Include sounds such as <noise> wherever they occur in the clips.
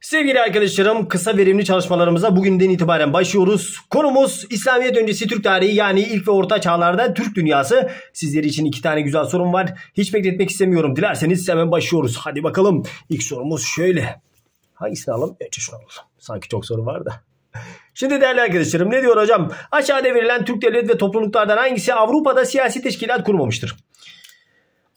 Sevgili arkadaşlarım kısa verimli çalışmalarımıza bugünden itibaren başlıyoruz. Konumuz İslamiyet öncesi Türk tarihi yani ilk ve orta çağlarda Türk dünyası. Sizler için iki tane güzel sorum var. Hiç bekletmek istemiyorum. Dilerseniz hemen başlıyoruz. Hadi bakalım. İlk sorumuz şöyle. Hangisini alalım? Önce şunu alalım. Sanki çok soru var da. Şimdi değerli arkadaşlarım ne diyor hocam? Aşağıda verilen Türk devlet ve topluluklardan hangisi Avrupa'da siyasi teşkilat kurmamıştır?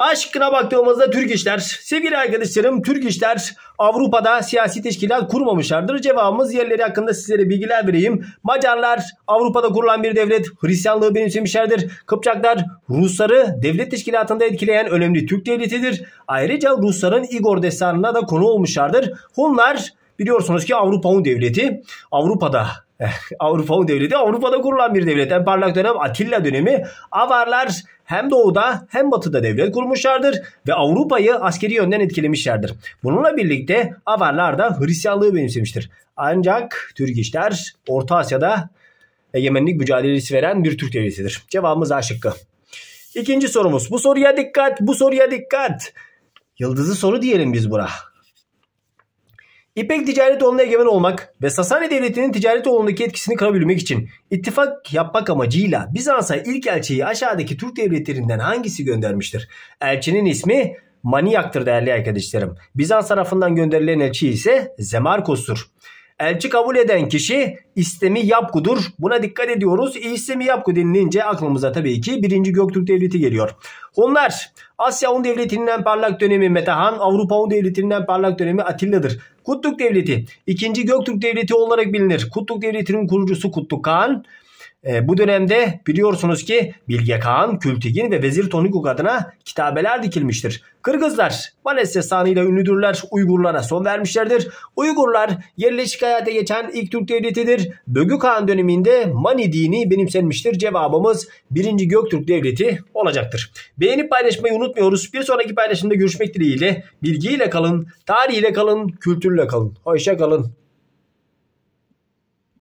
Aşkına baktığımızda Türk İşler. Sevgili arkadaşlarım Türk İşler Avrupa'da siyasi teşkilat kurmamışlardır. Cevabımız yerleri hakkında sizlere bilgiler vereyim. Macarlar Avrupa'da kurulan bir devlet Hristiyanlığı benimsemişlerdir. Kıpçaklar Rusları devlet teşkilatında etkileyen önemli Türk devletidir. Ayrıca Rusların Igor destanına da konu olmuşlardır. Hunlar biliyorsunuz ki Avrupa'nın devleti Avrupa'da <laughs> Avrupa devleti Avrupa'da kurulan bir devlet. En parlak dönem Atilla dönemi. Avarlar hem doğuda hem batıda devlet kurmuşlardır ve Avrupa'yı askeri yönden etkilemişlerdir. Bununla birlikte Avarlar da Hristiyanlığı benimsemiştir. Ancak Türk işler Orta Asya'da egemenlik mücadelesi veren bir Türk devletidir. Cevabımız A şıkkı. İkinci sorumuz. Bu soruya dikkat, bu soruya dikkat. Yıldızı soru diyelim biz buna. İpek ticaret onunla egemen olmak ve Sasani Devleti'nin ticaret olundaki etkisini kırabilmek için ittifak yapmak amacıyla Bizans'a ilk elçiyi aşağıdaki Türk devletlerinden hangisi göndermiştir? Elçinin ismi Maniak'tır değerli arkadaşlarım. Bizans tarafından gönderilen elçi ise Zemarkos'tur. Elçi kabul eden kişi İstemi Yapku'dur. Buna dikkat ediyoruz. İstemi Yapku denilince aklımıza tabii ki 1. Göktürk Devleti geliyor. Onlar Asya Hun Devleti'nden parlak dönemi Metahan, Avrupa Hun Devleti'nden parlak dönemi Atilla'dır. Kutluk Devleti 2. Göktürk Devleti olarak bilinir. Kutluk Devleti'nin kurucusu Kutluk Han. E, bu dönemde biliyorsunuz ki Bilge Kağan, Kültigin ve Vezir Tonikuk adına kitabeler dikilmiştir. Kırgızlar Vales destanıyla ünlüdürler. Uygurlara son vermişlerdir. Uygurlar yerleşik hayata geçen ilk Türk devletidir. Bögük Han döneminde Mani dini benimsenmiştir. Cevabımız 1. Göktürk Devleti olacaktır. Beğenip paylaşmayı unutmuyoruz. Bir sonraki paylaşımda görüşmek dileğiyle. Bilgiyle kalın, tarihiyle kalın, kültürle kalın. Hoşça kalın.